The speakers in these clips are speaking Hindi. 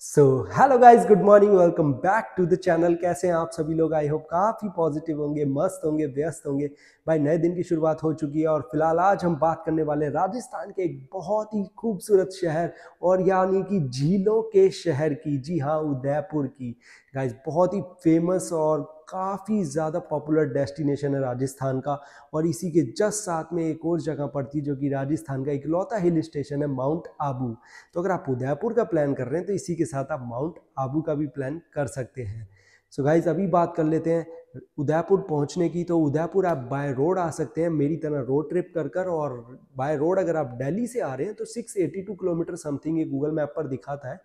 so hello guys good morning welcome back to the channel कैसे हैं आप सभी लोग आई होप काफ़ी पॉजिटिव होंगे मस्त होंगे व्यस्त होंगे भाई नए दिन की शुरुआत हो चुकी है और फिलहाल आज हम बात करने वाले राजस्थान के एक बहुत ही खूबसूरत शहर और यानी कि झीलों के शहर की जी हाँ उदयपुर की गाइज बहुत ही फेमस और काफ़ी ज़्यादा पॉपुलर डेस्टिनेशन है राजस्थान का और इसी के जस्ट साथ में एक और जगह पड़ती है जो कि राजस्थान का इकलौता हिल स्टेशन है माउंट आबू तो अगर आप उदयपुर का प्लान कर रहे हैं तो इसी के साथ आप माउंट आबू का भी प्लान कर सकते हैं सो so गाइज अभी बात कर लेते हैं उदयपुर पहुंचने की तो उदयपुर आप बाय रोड आ सकते हैं मेरी तरह रोड ट्रिप कर कर और बाय रोड अगर आप दिल्ली से आ रहे हैं तो 682 किलोमीटर समथिंग ये गूगल मैप पर दिखाता है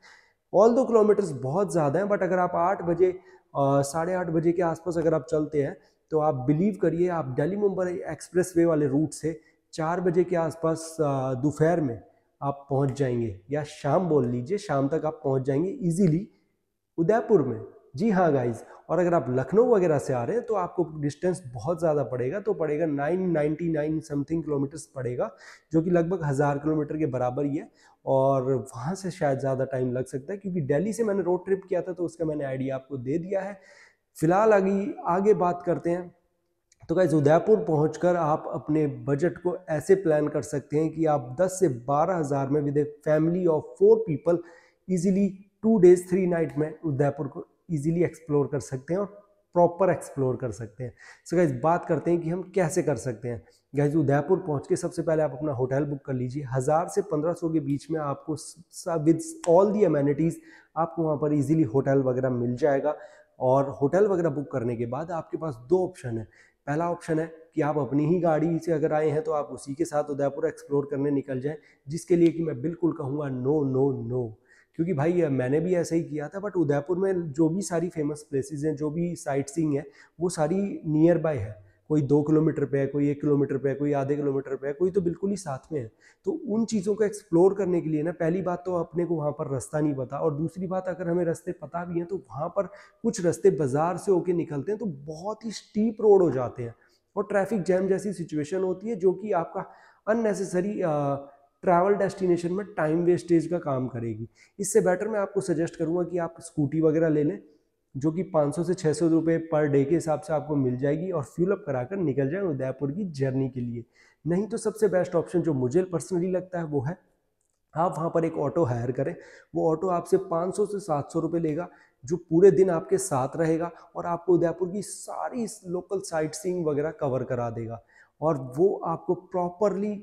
ऑल दो किलोमीटर्स बहुत ज़्यादा हैं बट अगर आप आठ बजे साढ़े आठ बजे के आसपास अगर आप चलते हैं तो आप बिलीव करिए आप दिल्ली मुंबई एक्सप्रेस वे वाले रूट से चार बजे के आसपास दोपहर में आप पहुंच जाएंगे या शाम बोल लीजिए शाम तक आप पहुंच जाएंगे इजीली उदयपुर में जी हाँ गाइज और अगर आप लखनऊ वगैरह से आ रहे हैं तो आपको डिस्टेंस बहुत ज़्यादा पड़ेगा तो पड़ेगा 999 समथिंग किलोमीटर्स पड़ेगा जो कि लगभग हज़ार किलोमीटर के बराबर ही है और वहाँ से शायद ज़्यादा टाइम लग सकता है क्योंकि दिल्ली से मैंने रोड ट्रिप किया था तो उसका मैंने आइडिया आपको दे दिया है फिलहाल आगे आगे बात करते हैं तो गाइज उदयपुर पहुँच आप अपने बजट को ऐसे प्लान कर सकते हैं कि आप दस से बारह हज़ार में with a family of four people easily two days three night में उदयपुर को इजीली एक्सप्लोर कर सकते हैं और प्रॉपर एक्सप्लोर कर सकते हैं सो गैज बात करते हैं कि हम कैसे कर सकते हैं गैज उदयपुर पहुंच के सबसे पहले आप अपना होटल बुक कर लीजिए हज़ार से पंद्रह सौ के बीच में आपको विद ऑल दी अमेनिटीज़ आपको वहाँ पर इजीली होटल वगैरह मिल जाएगा और होटल वगैरह बुक करने के बाद आपके पास दो ऑप्शन है पहला ऑप्शन है कि आप अपनी ही गाड़ी से अगर आए हैं तो आप उसी के साथ उदयपुर एक्सप्लोर करने निकल जाएं जिसके लिए कि मैं बिल्कुल कहूँगा नो नो नो क्योंकि भाई मैंने भी ऐसा ही किया था बट उदयपुर में जो भी सारी फेमस प्लेसेस हैं जो भी साइट सीइंग है वो सारी नियर बाय है कोई दो किलोमीटर पे है कोई एक किलोमीटर पे है कोई आधे किलोमीटर पे है कोई तो बिल्कुल ही साथ में है तो उन चीज़ों को एक्सप्लोर करने के लिए ना पहली बात तो अपने को वहाँ पर रास्ता नहीं पता और दूसरी बात अगर हमें रास्ते पता भी हैं तो वहाँ पर कुछ रास्ते बाजार से होके निकलते हैं तो बहुत ही स्टीप रोड हो जाते हैं और ट्रैफिक जैम जैसी सिचुएशन होती है जो कि आपका अननेसेसरी ट्रैवल डेस्टिनेशन में टाइम वेस्टेज का काम करेगी इससे बेटर मैं आपको सजेस्ट करूँगा कि आप स्कूटी वगैरह ले लें जो कि 500 से 600 रुपये पर डे के हिसाब से आपको मिल जाएगी और फ्यूल अप कराकर निकल जाए उदयपुर की जर्नी के लिए नहीं तो सबसे बेस्ट ऑप्शन जो मुझे पर्सनली लगता है वो है आप वहाँ पर एक ऑटो हायर करें वो ऑटो आपसे 500 से 700 सौ लेगा जो पूरे दिन आपके साथ रहेगा और आपको उदयपुर की सारी लोकल साइट सीइंग वगैरह कवर करा देगा और वो आपको प्रॉपरली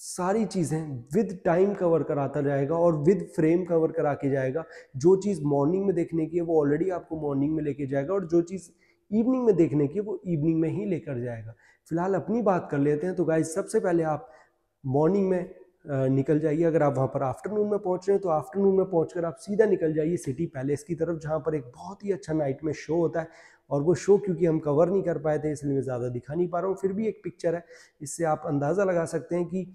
सारी चीज़ें विद टाइम कवर कराता जाएगा और विद फ्रेम कवर करा के जाएगा जो चीज़ मॉर्निंग में देखने की है वो ऑलरेडी आपको मॉर्निंग में लेके जाएगा और जो चीज़ इवनिंग में देखने की है वो इवनिंग में ही लेकर जाएगा फिलहाल अपनी बात कर लेते हैं तो गाइज सबसे पहले आप मॉर्निंग में निकल जाइए अगर आप वहाँ पर आफ्टरनून में पहुँच रहे हैं तो आफ्टरनून में पहुँच आप सीधा निकल जाइए सिटी पैलेस की तरफ जहाँ पर एक बहुत ही अच्छा नाइट में शो होता है और वो शो क्योंकि हम कवर नहीं कर पाए थे इसलिए मैं ज़्यादा दिखा नहीं पा रहा हूँ फिर भी एक पिक्चर है इससे आप अंदाज़ा लगा सकते हैं कि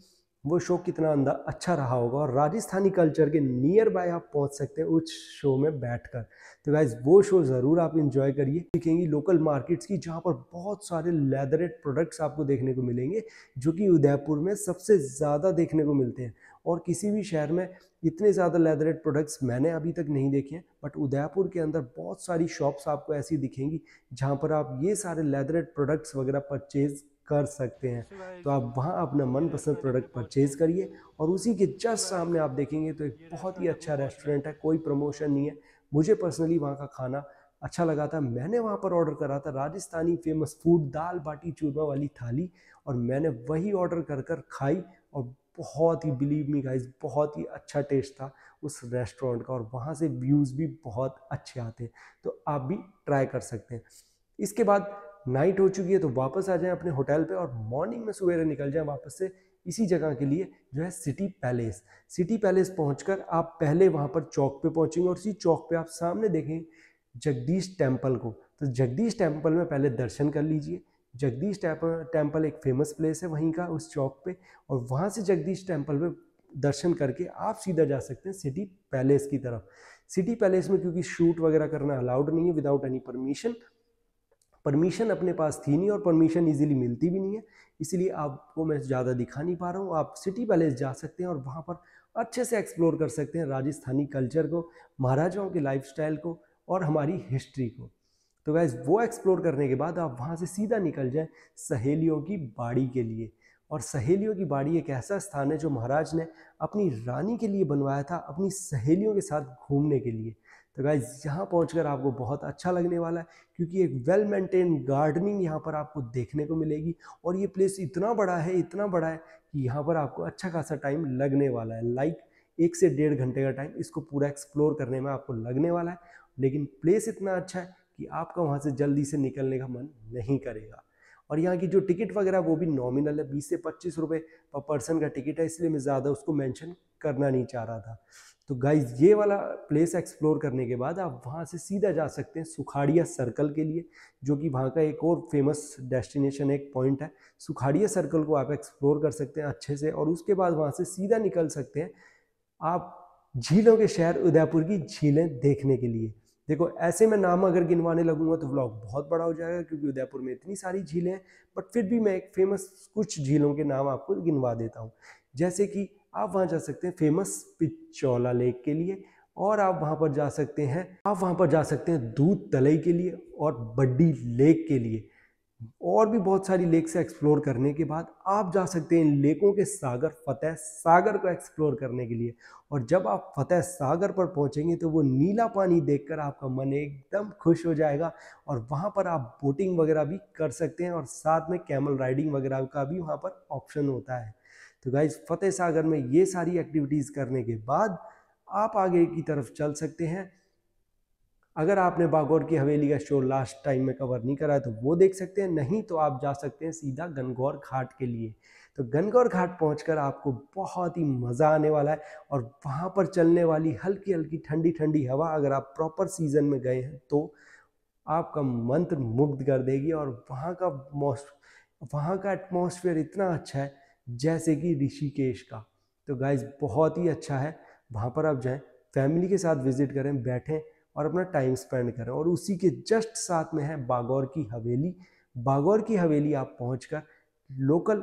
वो शो कितना अंदर अच्छा रहा होगा और राजस्थानी कल्चर के नियर बाय आप पहुंच सकते हैं उस शो में बैठकर तो गाइज वो शो ज़रूर आप इन्जॉय करिए दिखेंगी लोकल मार्केट्स की जहाँ पर बहुत सारे लेदरेट प्रोडक्ट्स आपको देखने को मिलेंगे जो कि उदयपुर में सबसे ज़्यादा देखने को मिलते हैं और किसी भी शहर में इतने ज़्यादा लेदरेट प्रोडक्ट्स मैंने अभी तक नहीं देखे हैं बट उदयपुर के अंदर बहुत सारी शॉप्स आपको ऐसी दिखेंगी जहाँ पर आप ये सारे लेदरेट प्रोडक्ट्स वगैरह परचेज़ कर सकते हैं तो आप वहाँ अपना मनपसंद प्रोडक्ट परचेज़ करिए और उसी के जस्ट सामने आप देखेंगे तो एक बहुत ही अच्छा रेस्टोरेंट है कोई प्रमोशन नहीं है मुझे पर्सनली वहाँ का खाना अच्छा लगा था मैंने वहाँ पर ऑर्डर करा था राजस्थानी फेमस फूड दाल बाटी चूरमा वाली थाली और मैंने वही ऑर्डर कर कर खाई और बहुत ही बिलीव मी गाइस बहुत ही अच्छा टेस्ट था उस रेस्टोरेंट का और वहाँ से व्यूज़ भी बहुत अच्छे आते हैं तो आप भी ट्राई कर सकते हैं इसके बाद नाइट हो चुकी है तो वापस आ जाएं अपने होटल पे और मॉर्निंग में सवेरे निकल जाएं वापस से इसी जगह के लिए जो है सिटी पैलेस सिटी पैलेस पहुंचकर आप पहले वहां पर चौक पे पहुंचेंगे और इसी चौक पे आप सामने देखें जगदीश टेम्पल को तो जगदीश टेम्पल में पहले दर्शन कर लीजिए जगदीश टेम्पल एक फेमस प्लेस है वहीं का उस चौक पे और वहाँ से जगदीश टेम्पल में दर्शन करके आप सीधा जा सकते हैं सिटी पैलेस की तरफ सिटी पैलेस में क्योंकि शूट वगैरह करना अलाउड नहीं है विदाउट एनी परमिशन परमिशन अपने पास थी नहीं और परमिशन इजीली मिलती भी नहीं है इसीलिए आपको मैं ज़्यादा दिखा नहीं पा रहा हूँ आप सिटी पैलेस जा सकते हैं और वहाँ पर अच्छे से एक्सप्लोर कर सकते हैं राजस्थानी कल्चर को महाराजाओं के लाइफ को और हमारी हिस्ट्री को तो वैस वो एक्सप्लोर करने के बाद आप वहाँ से सीधा निकल जाएँ सहेलियों की बाड़ी के लिए और सहेलियों की बाड़ी एक ऐसा स्थान है जो महाराज ने अपनी रानी के लिए बनवाया था अपनी सहेलियों के साथ घूमने के लिए तो गाइज यहाँ पहुँच आपको बहुत अच्छा लगने वाला है क्योंकि एक वेल मेंटेन गार्डनिंग यहाँ पर आपको देखने को मिलेगी और ये प्लेस इतना बड़ा है इतना बड़ा है कि यहाँ पर आपको अच्छा खासा टाइम लगने वाला है लाइक एक से डेढ़ घंटे का टाइम इसको पूरा एक्सप्लोर करने में आपको लगने वाला है लेकिन प्लेस इतना अच्छा है कि आपका वहाँ से जल्दी से निकलने का मन नहीं करेगा और यहाँ की जो टिकट वगैरह वो भी नॉमिनल है बीस से पच्चीस रुपये पर पर्सन का टिकट है इसलिए मैं ज़्यादा उसको मेंशन करना नहीं चाह रहा था तो गाइज ये वाला प्लेस एक्सप्लोर करने के बाद आप वहाँ से सीधा जा सकते हैं सुखाड़िया सर्कल के लिए जो कि वहाँ का एक और फेमस डेस्टिनेशन एक पॉइंट है सुखाड़िया सर्कल को आप एक्सप्लोर कर सकते हैं अच्छे से और उसके बाद वहाँ से सीधा निकल सकते हैं आप झीलों के शहर उदयपुर की झीलें देखने के लिए देखो ऐसे में नाम अगर गिनवाने लगूंगा तो व्लॉग बहुत बड़ा हो जाएगा क्योंकि उदयपुर में इतनी सारी झीलें हैं बट फिर भी मैं एक फेमस कुछ झीलों के नाम आपको गिनवा देता हूँ जैसे कि आप वहाँ जा सकते हैं फेमस पिचौला लेक के लिए और आप वहाँ पर जा सकते हैं आप वहाँ पर जा सकते हैं दूध तलई के लिए और बड्डी लेक के लिए और भी बहुत सारी लेक से एक्सप्लोर करने के बाद आप जा सकते हैं इन लेकों के सागर फतेह सागर को एक्सप्लोर करने के लिए और जब आप फतेह सागर पर पहुंचेंगे तो वो नीला पानी देखकर आपका मन एकदम खुश हो जाएगा और वहाँ पर आप बोटिंग वगैरह भी कर सकते हैं और साथ में कैमल राइडिंग वगैरह का भी वहाँ पर ऑप्शन होता है तो गाइज फतेह सागर में ये सारी एक्टिविटीज़ करने के बाद आप आगे की तरफ चल सकते हैं अगर आपने बागौर की हवेली का शो लास्ट टाइम में कवर नहीं करा है तो वो देख सकते हैं नहीं तो आप जा सकते हैं सीधा गनगौर घाट के लिए तो गनगौर घाट पहुँच आपको बहुत ही मज़ा आने वाला है और वहाँ पर चलने वाली हल्की हल्की ठंडी ठंडी हवा अगर आप प्रॉपर सीज़न में गए हैं तो आपका मंत्र मुग्ध कर देगी और वहाँ का मौस वहाँ का एटमोसफियर इतना अच्छा है जैसे कि ऋषिकेश का तो गाइज बहुत ही अच्छा है वहाँ पर आप जाएँ फैमिली के साथ विजिट करें बैठें और अपना टाइम स्पेंड करें और उसी के जस्ट साथ में है बागौर की हवेली बागौर की हवेली आप पहुँच लोकल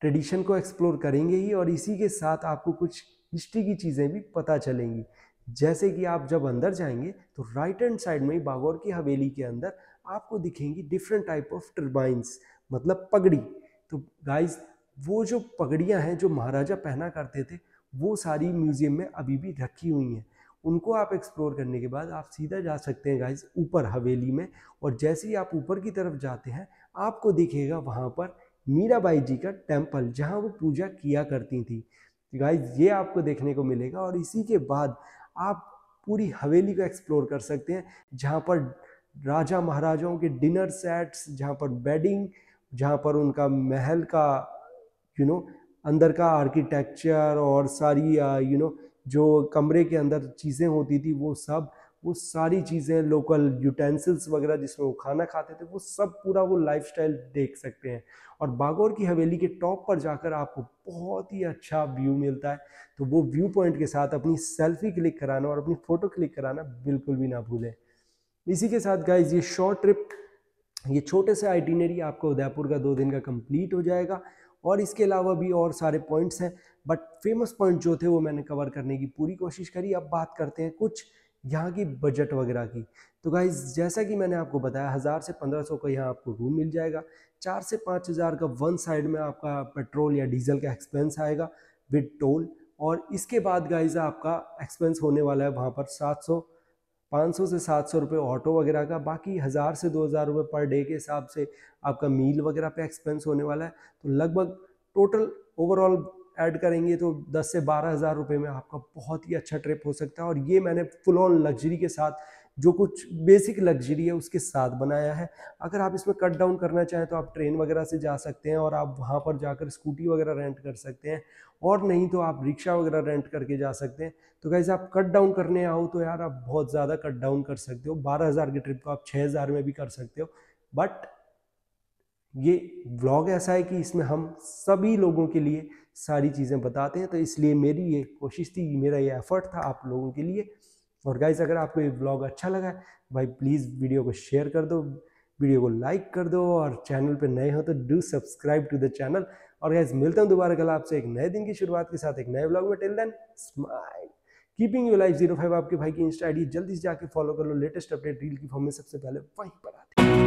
ट्रेडिशन को एक्सप्लोर करेंगे ही और इसी के साथ आपको कुछ हिस्ट्री की चीज़ें भी पता चलेंगी जैसे कि आप जब अंदर जाएंगे तो राइट हैंड साइड में ही बागौर की हवेली के अंदर आपको दिखेंगी डिफरेंट टाइप ऑफ टर्बाइंस मतलब पगड़ी तो गाइस वो जो पगड़ियाँ हैं जो महाराजा पहना करते थे वो सारी म्यूज़ियम में अभी भी रखी हुई हैं उनको आप एक्सप्लोर करने के बाद आप सीधा जा सकते हैं गाइज ऊपर हवेली में और जैसे ही आप ऊपर की तरफ जाते हैं आपको दिखेगा वहाँ पर मीराबाई जी का टेम्पल जहाँ वो पूजा किया करती थी गाइज ये आपको देखने को मिलेगा और इसी के बाद आप पूरी हवेली को एक्सप्लोर कर सकते हैं जहाँ पर राजा महाराजाओं के डिनर सेट्स जहाँ पर बेडिंग जहाँ पर उनका महल का यू नो अंदर का आर्किटेक्चर और सारी यू uh, नो जो कमरे के अंदर चीज़ें होती थी वो सब वो सारी चीज़ें लोकल यूटेंसिल्स वगैरह जिसमें वो खाना खाते थे वो सब पूरा वो लाइफ देख सकते हैं और बागौर की हवेली के टॉप पर जाकर आपको बहुत ही अच्छा व्यू मिलता है तो वो व्यू पॉइंट के साथ अपनी सेल्फी क्लिक कराना और अपनी फ़ोटो क्लिक कराना बिल्कुल भी ना भूलें इसी के साथ गाइज ये शॉर्ट ट्रिप ये छोटे से आइटिनरी आपका उदयपुर का दो दिन का कंप्लीट हो जाएगा और इसके अलावा भी और सारे पॉइंट्स हैं बट फेमस पॉइंट जो थे वो मैंने कवर करने की पूरी कोशिश करी अब बात करते हैं कुछ यहाँ की बजट वगैरह की तो गाइज जैसा कि मैंने आपको बताया हज़ार से पंद्रह सौ का यहाँ आपको रूम मिल जाएगा चार से पाँच हज़ार का वन साइड में आपका पेट्रोल या डीजल का एक्सपेंस आएगा विद टोल और इसके बाद गाइज आपका एक्सपेंस होने वाला है वहाँ पर सात सौ 500 से 700 रुपए ऑटो वगैरह का बाकी हज़ार से 2000 रुपए पर डे के हिसाब से आपका मील वगैरह पे एक्सपेंस होने वाला है तो लगभग टोटल ओवरऑल ऐड करेंगे तो 10 से बारह हज़ार रुपये में आपका बहुत ही अच्छा ट्रिप हो सकता है और ये मैंने फुल ऑन लग्जरी के साथ जो कुछ बेसिक लग्जरी है उसके साथ बनाया है अगर आप इसमें कट डाउन करना चाहें तो आप ट्रेन वगैरह से जा सकते हैं और आप वहाँ पर जाकर स्कूटी वगैरह रेंट कर सकते हैं और नहीं तो आप रिक्शा वगैरह रेंट करके जा सकते हैं तो कैसे आप कट डाउन करने आओ तो यार आप बहुत ज़्यादा कट डाउन कर सकते हो बारह हज़ार की ट्रिप को आप छः हज़ार में भी कर सकते हो बट ये व्लॉग ऐसा है कि इसमें हम सभी लोगों के लिए सारी चीज़ें बताते हैं तो इसलिए मेरी ये कोशिश थी मेरा ये एफर्ट था आप लोगों के लिए और गाइज अगर आपको ये ब्लॉग अच्छा लगा है भाई प्लीज़ वीडियो को शेयर कर दो वीडियो को लाइक कर दो और चैनल पर नए हो तो do subscribe to the channel और गाइज मिलता हूँ दोबारा कल आपसे एक नए दिन की शुरुआत के साथ एक नए ब्लॉग में till then smile keeping you life zero five आपके भाई की इंस्टा आई जल्दी से जाके फॉलो कर लो लेटेस्ट अपडेट रील की फॉर्म में सबसे पहले वहीं पर आती है